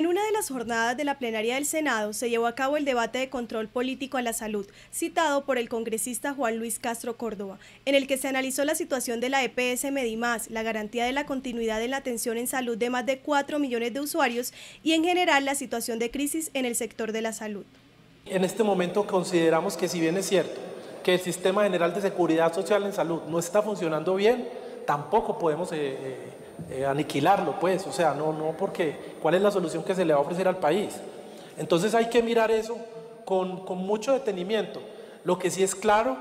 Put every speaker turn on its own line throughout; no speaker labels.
En una de las jornadas de la plenaria del Senado se llevó a cabo el debate de control político a la salud, citado por el congresista Juan Luis Castro Córdoba, en el que se analizó la situación de la EPS Medimás, la garantía de la continuidad de la atención en salud de más de 4 millones de usuarios y en general la situación de crisis en el sector de la salud.
En este momento consideramos que si bien es cierto que el Sistema General de Seguridad Social en Salud no está funcionando bien, tampoco podemos... Eh, eh, eh, aniquilarlo, pues, o sea, no, no porque cuál es la solución que se le va a ofrecer al país. Entonces hay que mirar eso con, con mucho detenimiento. Lo que sí es claro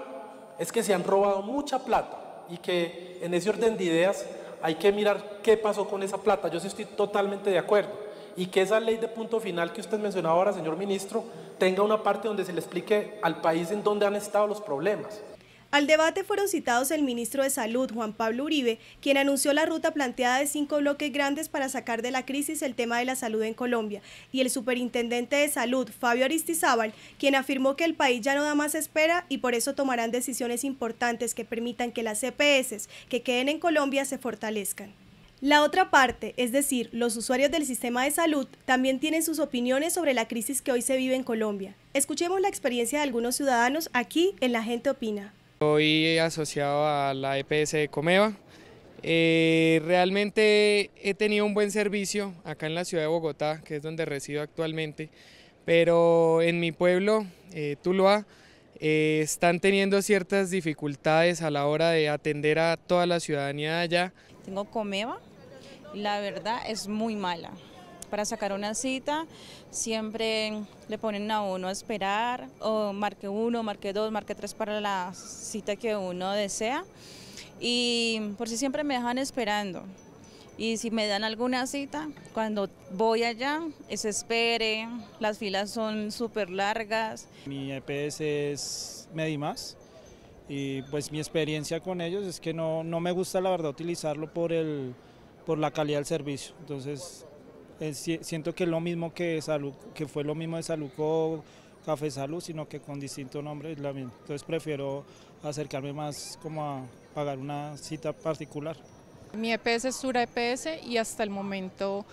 es que se han robado mucha plata y que en ese orden de ideas hay que mirar qué pasó con esa plata. Yo sí estoy totalmente de acuerdo y que esa ley de punto final que usted mencionaba ahora, señor ministro, tenga una parte donde se le explique al país en dónde han estado los problemas.
Al debate fueron citados el ministro de Salud, Juan Pablo Uribe, quien anunció la ruta planteada de cinco bloques grandes para sacar de la crisis el tema de la salud en Colombia, y el superintendente de Salud, Fabio Aristizábal, quien afirmó que el país ya no da más espera y por eso tomarán decisiones importantes que permitan que las CPS que queden en Colombia se fortalezcan. La otra parte, es decir, los usuarios del sistema de salud, también tienen sus opiniones sobre la crisis que hoy se vive en Colombia. Escuchemos la experiencia de algunos ciudadanos aquí en La Gente Opina.
Soy asociado a la EPS de Comeva. Eh, realmente he tenido un buen servicio acá en la ciudad de Bogotá, que es donde resido actualmente, pero en mi pueblo, eh, Tuluá, eh, están teniendo ciertas dificultades a la hora de atender a toda la ciudadanía allá.
Tengo Comeva, la verdad es muy mala para sacar una cita, siempre le ponen a uno a esperar, o marque uno, marque dos, marque tres para la cita que uno desea. Y por si siempre me dejan esperando. Y si me dan alguna cita, cuando voy allá, se espere, las filas son súper largas.
Mi EPS es Medimas y pues mi experiencia con ellos es que no, no me gusta la verdad utilizarlo por, el, por la calidad del servicio. Entonces siento que lo mismo que Salud, fue lo mismo de Saluco Café Salud, sino que con distinto nombre Entonces prefiero acercarme más como a pagar una cita particular.
Mi EPS es Sura EPS y hasta el momento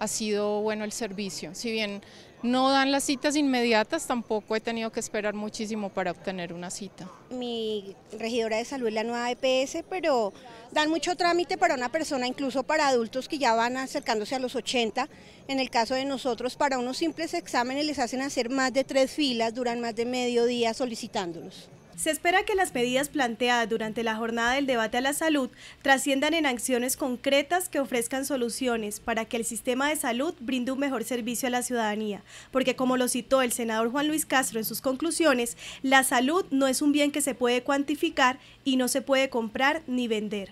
ha sido bueno el servicio. Si bien no dan las citas inmediatas, tampoco he tenido que esperar muchísimo para obtener una cita.
Mi regidora de salud es la nueva EPS, pero dan mucho trámite para una persona, incluso para adultos que ya van acercándose a los 80. En el caso de nosotros, para unos simples exámenes les hacen hacer más de tres filas, duran más de medio día solicitándolos. Se espera que las medidas planteadas durante la jornada del debate a la salud trasciendan en acciones concretas que ofrezcan soluciones para que el sistema de salud brinde un mejor servicio a la ciudadanía, porque como lo citó el senador Juan Luis Castro en sus conclusiones, la salud no es un bien que se puede cuantificar y no se puede comprar ni vender.